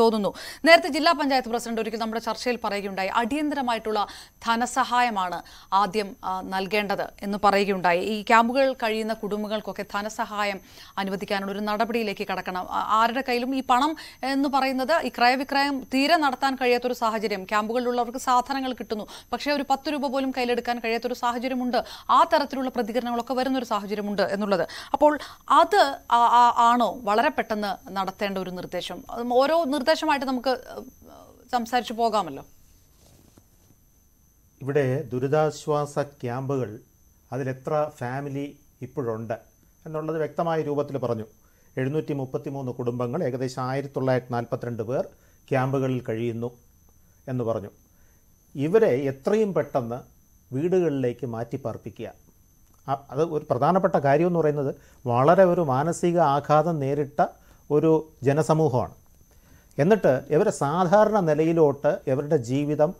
തോന്നുന്നു നേരത്തെ ജില്ലാ പഞ്ചായത്ത് പ്രസിഡന്റ് ഒരിക്കൽ നമ്മുടെ ചർച്ചയിൽ പറയുകയുണ്ടായി അടിയന്തരമായിട്ടുള്ള ധനസഹായമാണ് ആദ്യം നൽകേണ്ടത് എന്ന് പറയുകയുണ്ടായി ഈ ക്യാമ്പുകൾ കഴിയുന്ന കുടുംബങ്ങൾക്കൊക്കെ ധനസഹായം അനുവദിക്കാനുള്ള ഒരു നടപടിയിലേക്ക് കടക്കണം ആരുടെ കയ്യിലും ഈ പണം എന്ന് പറയുന്നത് ഈ ക്രയവിക്രയം തീരെ നടത്താൻ കഴിയാത്തൊരു സാഹചര്യം ക്യാമ്പുകളിലുള്ളവർക്ക് സാധനങ്ങൾ കിട്ടുന്നു പക്ഷേ ഒരു പത്ത് രൂപ പോലും കയ്യിലെടുക്കാൻ കഴിയാത്തൊരു സാഹചര്യമുണ്ട് ആ തരത്തിലുള്ള പ്രതികരണങ്ങളൊക്കെ വരുന്നൊരു സാഹചര്യമുണ്ട് എന്നുള്ളത് അപ്പോൾ അത് ആണോ വളരെ പെട്ടെന്ന് നടത്തേണ്ട ഒരു നിർദ്ദേശം ഓരോ ഓരോ നിർദ്ദേശമായിട്ട് നമുക്ക് സംസാരിച്ചു പോകാമല്ലോ ഇവിടെ ദുരിതാശ്വാസ ക്യാമ്പുകൾ അതിലെത്ര ഫാമിലി ഇപ്പോഴുണ്ട് എന്നുള്ളത് വ്യക്തമായ രൂപത്തിൽ പറഞ്ഞു എഴുന്നൂറ്റി മുപ്പത്തി മൂന്ന് കുടുംബങ്ങൾ ഏകദേശം ആയിരത്തി തൊള്ളായിരത്തി നാൽപ്പത്തിരണ്ട് പേർ ക്യാമ്പുകളിൽ കഴിയുന്നു എന്ന് പറഞ്ഞു ഇവരെ എത്രയും പെട്ടെന്ന് വീടുകളിലേക്ക് മാറ്റി പാർപ്പിക്കുക അത് ഒരു പ്രധാനപ്പെട്ട കാര്യമെന്ന് എന്ന് പറയുന്നത് വളരെ ഒരു മാനസിക ആഘാതം നേരിട്ട ഒരു ജനസമൂഹമാണ് എന്നിട്ട് ഇവരെ സാധാരണ നിലയിലോട്ട് ഇവരുടെ ജീവിതം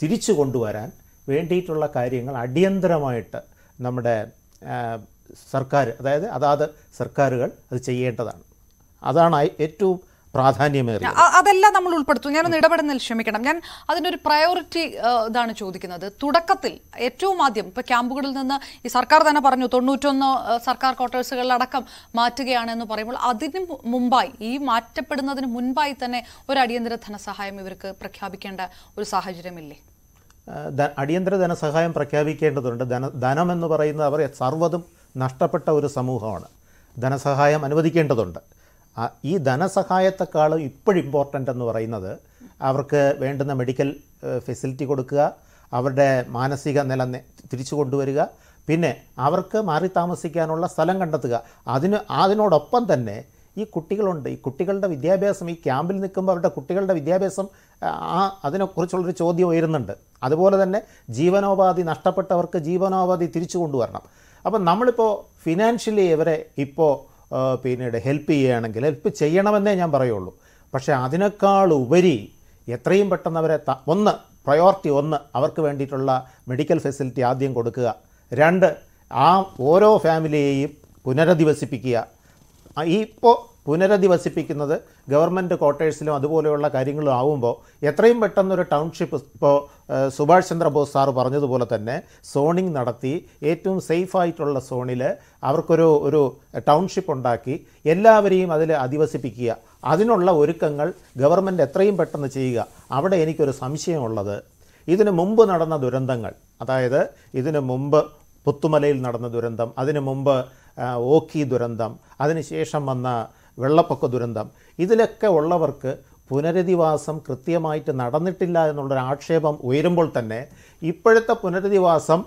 തിരിച്ചു കൊണ്ടുവരാൻ വേണ്ടിയിട്ടുള്ള കാര്യങ്ങൾ അടിയന്തരമായിട്ട് നമ്മുടെ സർക്കാർ അതായത് അതാത് സർക്കാരുകൾ അത് ചെയ്യേണ്ടതാണ് അതാണ് ഏറ്റവും പ്രാധാന്യമേറിയ അതെല്ലാം നമ്മൾ ഉൾപ്പെടുത്തും ഞാനൊന്ന് ഇടപെടുന്നതിൽ ക്ഷമിക്കണം ഞാൻ അതിനൊരു പ്രയോറിറ്റി ഇതാണ് ചോദിക്കുന്നത് തുടക്കത്തിൽ ഏറ്റവും ആദ്യം ഇപ്പൊ ക്യാമ്പുകളിൽ നിന്ന് ഈ സർക്കാർ തന്നെ പറഞ്ഞു തൊണ്ണൂറ്റൊന്ന് സർക്കാർ ക്വാർട്ടേഴ്സുകളിലടക്കം മാറ്റുകയാണ് എന്ന് പറയുമ്പോൾ അതിന് മുമ്പായി ഈ മാറ്റപ്പെടുന്നതിന് മുൻപായി തന്നെ ഒരു അടിയന്തര ധനസഹായം ഇവർക്ക് പ്രഖ്യാപിക്കേണ്ട ഒരു സാഹചര്യമില്ലേ അടിയന്തര ധനസഹായം പ്രഖ്യാപിക്കേണ്ടതുണ്ട് ധന ധനം എന്ന് പറയുന്നത് അവർ സർവ്വതും നഷ്ടപ്പെട്ട ഒരു സമൂഹമാണ് ധനസഹായം അനുവദിക്കേണ്ടതുണ്ട് ഈ ധനസഹായത്തെക്കാൾ ഇപ്പോഴും ഇമ്പോർട്ടൻ്റ് എന്ന് പറയുന്നത് അവർക്ക് വേണ്ടുന്ന മെഡിക്കൽ ഫെസിലിറ്റി കൊടുക്കുക അവരുടെ മാനസിക നില തിരിച്ചു കൊണ്ടുവരിക പിന്നെ അവർക്ക് മാറി താമസിക്കാനുള്ള സ്ഥലം കണ്ടെത്തുക അതിന് അതിനോടൊപ്പം തന്നെ ഈ കുട്ടികളുണ്ട് ഈ കുട്ടികളുടെ വിദ്യാഭ്യാസം ഈ ക്യാമ്പിൽ നിൽക്കുമ്പോൾ അവരുടെ കുട്ടികളുടെ വിദ്യാഭ്യാസം ആ അതിനെക്കുറിച്ചുള്ളൊരു ചോദ്യം ഉയരുന്നുണ്ട് അതുപോലെ തന്നെ ജീവനോപാധി നഷ്ടപ്പെട്ടവർക്ക് ജീവനോപാധി തിരിച്ചു കൊണ്ടുവരണം അപ്പം നമ്മളിപ്പോൾ ഫിനാൻഷ്യലി ഇവരെ ഇപ്പോൾ പിന്നീട് ഹെൽപ്പ് ചെയ്യുകയാണെങ്കിൽ ഹെൽപ്പ് ചെയ്യണമെന്നേ ഞാൻ പറയുള്ളൂ പക്ഷേ അതിനേക്കാൾ ഉപരി എത്രയും പെട്ടെന്ന് അവരെ ഒന്ന് പ്രയോറിറ്റി ഒന്ന് അവർക്ക് വേണ്ടിയിട്ടുള്ള മെഡിക്കൽ ഫെസിലിറ്റി ആദ്യം കൊടുക്കുക രണ്ട് ആ ഓരോ ഫാമിലിയെയും പുനരധിവസിപ്പിക്കുക ഇപ്പോൾ പുനരധിവസിപ്പിക്കുന്നത് ഗവൺമെൻറ് ക്വാർട്ടേഴ്സിലും അതുപോലെയുള്ള കാര്യങ്ങളും ആവുമ്പോൾ എത്രയും പെട്ടെന്നൊരു ടൗൺഷിപ്പ് ഇപ്പോൾ സുഭാഷ് ചന്ദ്രബോസ് സാർ പറഞ്ഞതുപോലെ തന്നെ സോണിങ് നടത്തി ഏറ്റവും സേഫായിട്ടുള്ള സോണിൽ അവർക്കൊരു ഒരു ടൗൺഷിപ്പ് ഉണ്ടാക്കി എല്ലാവരെയും അതിൽ അധിവസിപ്പിക്കുക അതിനുള്ള ഒരുക്കങ്ങൾ ഗവൺമെൻറ് എത്രയും പെട്ടെന്ന് ചെയ്യുക അവിടെ എനിക്കൊരു സംശയമുള്ളത് ഇതിനു മുമ്പ് നടന്ന ദുരന്തങ്ങൾ അതായത് ഇതിനു മുമ്പ് പുത്തുമലയിൽ നടന്ന ദുരന്തം അതിനു മുമ്പ് ഓക്കി ദുരന്തം അതിനുശേഷം വന്ന വെള്ളപ്പൊക്ക ദുരന്തം ഇതിലൊക്കെ ഉള്ളവർക്ക് പുനരധിവാസം കൃത്യമായിട്ട് നടന്നിട്ടില്ല എന്നുള്ളൊരു ആക്ഷേപം ഉയരുമ്പോൾ തന്നെ ഇപ്പോഴത്തെ പുനരധിവാസം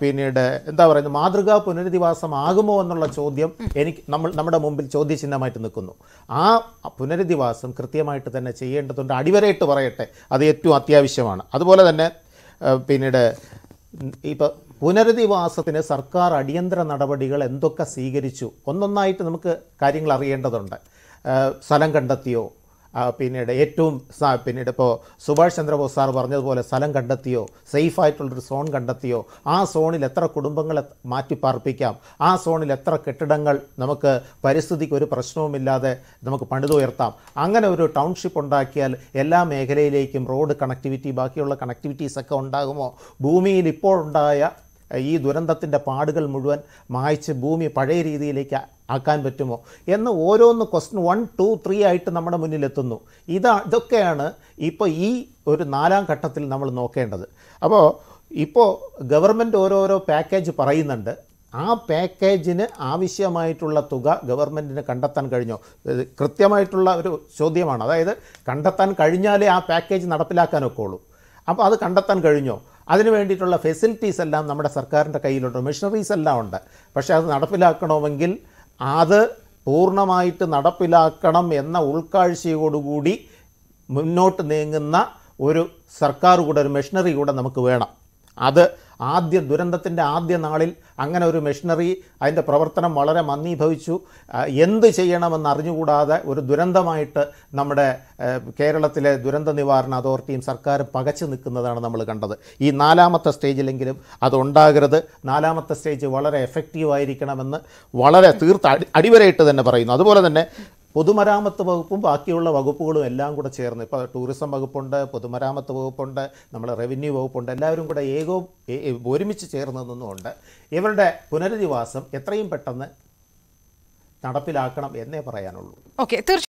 പിന്നീട് എന്താ പറയുന്നത് മാതൃകാ പുനരധിവാസം ആകുമോ എന്നുള്ള ചോദ്യം എനിക്ക് നമ്മൾ നമ്മുടെ മുമ്പിൽ ചോദ്യചിഹ്നമായിട്ട് നിൽക്കുന്നു ആ പുനരധിവാസം കൃത്യമായിട്ട് തന്നെ ചെയ്യേണ്ടതുണ്ട് അടിവരയിട്ട് പറയട്ടെ അത് ഏറ്റവും അത്യാവശ്യമാണ് അതുപോലെ തന്നെ പിന്നീട് ഇപ്പോൾ പുനരധിവാസത്തിന് സർക്കാർ അടിയന്തര നടപടികൾ എന്തൊക്കെ സ്വീകരിച്ചു ഒന്നൊന്നായിട്ട് നമുക്ക് കാര്യങ്ങൾ അറിയേണ്ടതുണ്ട് സ്ഥലം കണ്ടെത്തിയോ പിന്നീട് ഏറ്റവും പിന്നീട് ഇപ്പോൾ സുഭാഷ് ചന്ദ്രബോസ് സാർ പറഞ്ഞതുപോലെ സ്ഥലം കണ്ടെത്തിയോ സേഫായിട്ടുള്ളൊരു സോൺ കണ്ടെത്തിയോ ആ സോണിൽ എത്ര കുടുംബങ്ങളെ മാറ്റിപ്പാർപ്പിക്കാം ആ സോണിൽ എത്ര കെട്ടിടങ്ങൾ നമുക്ക് പരിസ്ഥിതിക്ക് ഒരു പ്രശ്നവുമില്ലാതെ നമുക്ക് പണിതുയർത്താം അങ്ങനെ ഒരു ടൗൺഷിപ്പ് ഉണ്ടാക്കിയാൽ എല്ലാ മേഖലയിലേക്കും റോഡ് കണക്ടിവിറ്റി ബാക്കിയുള്ള കണക്ടിവിറ്റീസൊക്കെ ഉണ്ടാകുമോ ഭൂമിയിൽ ഇപ്പോഴുണ്ടായ ഈ ദുരന്തത്തിൻ്റെ പാടുകൾ മുഴുവൻ മായ്ച്ച് ഭൂമി പഴയ രീതിയിലേക്ക് ആക്കാൻ പറ്റുമോ എന്ന് ഓരോന്ന് ക്വസ്റ്റൻ വൺ ടു ത്രീ ആയിട്ട് നമ്മുടെ മുന്നിലെത്തുന്നു ഇതാ ഇതൊക്കെയാണ് ഇപ്പോൾ ഈ ഒരു നാലാം ഘട്ടത്തിൽ നമ്മൾ നോക്കേണ്ടത് അപ്പോൾ ഇപ്പോൾ ഗവൺമെൻറ് ഓരോരോ പാക്കേജ് പറയുന്നുണ്ട് ആ പാക്കേജിന് ആവശ്യമായിട്ടുള്ള തുക ഗവൺമെൻറ്റിന് കണ്ടെത്താൻ കഴിഞ്ഞോ കൃത്യമായിട്ടുള്ള ഒരു ചോദ്യമാണ് അതായത് കണ്ടെത്താൻ കഴിഞ്ഞാലേ ആ പാക്കേജ് നടപ്പിലാക്കാനൊക്കെ ഉള്ളൂ അപ്പോൾ അത് കണ്ടെത്താൻ കഴിഞ്ഞോ അതിന് വേണ്ടിയിട്ടുള്ള ഫെസിലിറ്റീസ് എല്ലാം നമ്മുടെ സർക്കാരിൻ്റെ കയ്യിലുണ്ട് മെഷീനറീസ് എല്ലാം ഉണ്ട് പക്ഷേ അത് നടപ്പിലാക്കണമെങ്കിൽ അത് പൂർണ്ണമായിട്ട് നടപ്പിലാക്കണം എന്ന ഉൾക്കാഴ്ചയോടുകൂടി മുന്നോട്ട് നീങ്ങുന്ന ഒരു സർക്കാർ കൂടെ ഒരു മെഷീനറി കൂടെ നമുക്ക് വേണം അത് ആദ്യ ദുരന്തത്തിൻ്റെ ആദ്യ നാളിൽ അങ്ങനെ ഒരു മെഷീനറി അതിൻ്റെ പ്രവർത്തനം വളരെ മന്ദീഭവിച്ചു എന്ത് ചെയ്യണമെന്ന് അറിഞ്ഞുകൂടാതെ ഒരു ദുരന്തമായിട്ട് നമ്മുടെ കേരളത്തിലെ ദുരന്ത നിവാരണ അതോറിറ്റിയും സർക്കാരും പകച്ചു നിൽക്കുന്നതാണ് നമ്മൾ കണ്ടത് ഈ നാലാമത്തെ സ്റ്റേജിലെങ്കിലും അതുണ്ടാകരുത് നാലാമത്തെ സ്റ്റേജ് വളരെ എഫക്റ്റീവായിരിക്കണമെന്ന് ആയിരിക്കണമെന്ന് വളരെ തീർത്ത അടിവരയിട്ട് തന്നെ പറയുന്നു അതുപോലെ തന്നെ പൊതുമരാമത്ത് വകുപ്പും ബാക്കിയുള്ള വകുപ്പുകളും എല്ലാം കൂടെ ചേർന്ന് ഇപ്പോൾ ടൂറിസം വകുപ്പുണ്ട് പൊതുമരാമത്ത് വകുപ്പുണ്ട് നമ്മുടെ റവന്യൂ വകുപ്പുണ്ട് എല്ലാവരും കൂടെ ഏകോ ഒരുമിച്ച് ചേർന്നതെന്നുമുണ്ട് ഇവരുടെ പുനരധിവാസം എത്രയും പെട്ടെന്ന് നടപ്പിലാക്കണം എന്നേ പറയാനുള്ളൂ ഓക്കെ